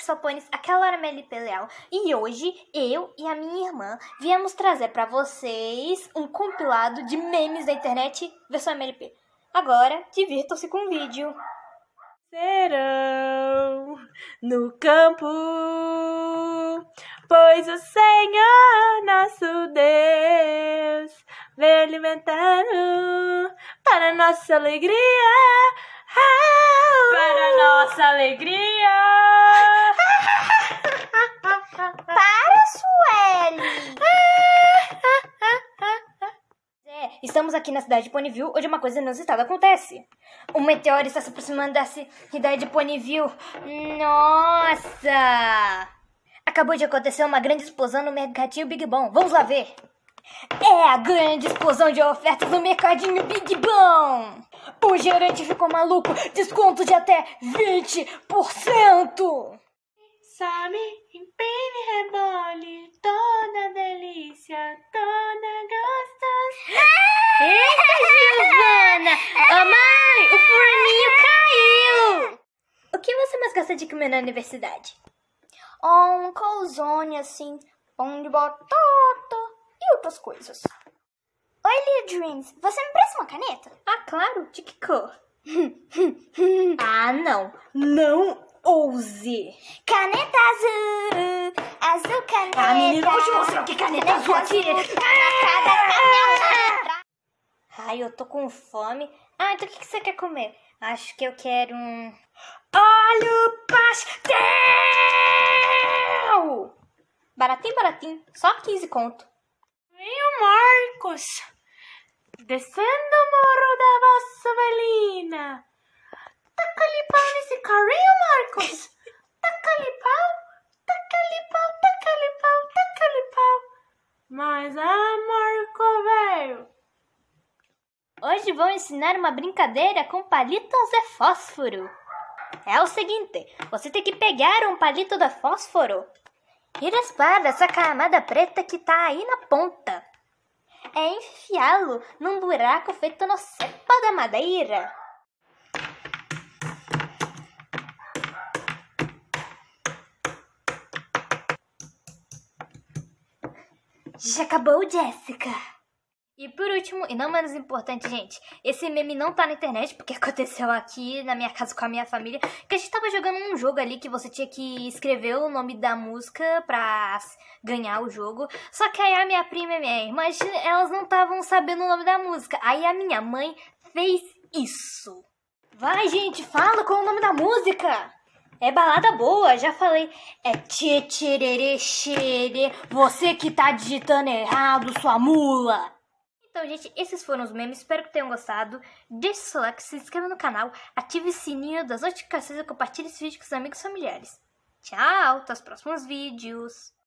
Cristopanes, aquela era MLP Peleal. E hoje, eu e a minha irmã viemos trazer para vocês um compilado de memes da internet versão MLP. Agora, divirtam-se com o vídeo. Serão no campo, pois o Senhor nosso Deus vem alimentando para nossa alegria. para nossa alegria. Estamos aqui na cidade de Ponyville, onde uma coisa inusitada acontece. Um meteoro está se aproximando da cidade de Ponyville. Nossa! Acabou de acontecer uma grande explosão no mercadinho Big Bom. Vamos lá ver. É a grande explosão de ofertas no mercadinho Big Bom! O gerente ficou maluco, desconto de até 20%! Sabe, empine, rebole, tome! Eita, Giovana! Oh, mãe, o forninho caiu! O que você mais gosta de comer na universidade? Oh, um calzone, assim, pão de batata e outras coisas. Oi, Little Dreams, você me presta uma caneta? Ah, claro, de que cor? ah, não, não ouse! Caneta azul, azul ah, caneta. Ah, menino, é vou te mostrar o que é caneta, caneta azul aqui. Azul, caneta, caneta. Ai, eu tô com fome. Ah, então o que, que você quer comer? Acho que eu quero um. olho pastel! Baratinho, baratinho. Só 15 conto. Vem o Marcos descendo o morro da Vossa Belina, Taca-lhe pau nesse carrinho, Marcos. Taca-lhe pau, taca-lhe pau, taca-lhe pau, taca-lhe pau. Mas, ah, Marco, velho. Hoje vou ensinar uma brincadeira com palitos de fósforo. É o seguinte, você tem que pegar um palito de fósforo e raspar essa camada preta que tá aí na ponta. É enfiá-lo num buraco feito no cepo da madeira. Já acabou, Jéssica. E por último, e não menos importante, gente, esse meme não tá na internet, porque aconteceu aqui na minha casa com a minha família, que a gente tava jogando um jogo ali que você tinha que escrever o nome da música pra ganhar o jogo. Só que aí a minha prima e minha irmã, elas não estavam sabendo o nome da música. Aí a minha mãe fez isso. Vai, gente, fala qual é o nome da música! É balada boa, já falei. É tchê tchê você que tá digitando errado, sua mula. Então, gente, esses foram os memes. Espero que tenham gostado. Deixe seu like, se inscreva no canal, ative o sininho das notificações e compartilhe esse vídeo com seus amigos e familiares. Tchau, até os próximos vídeos.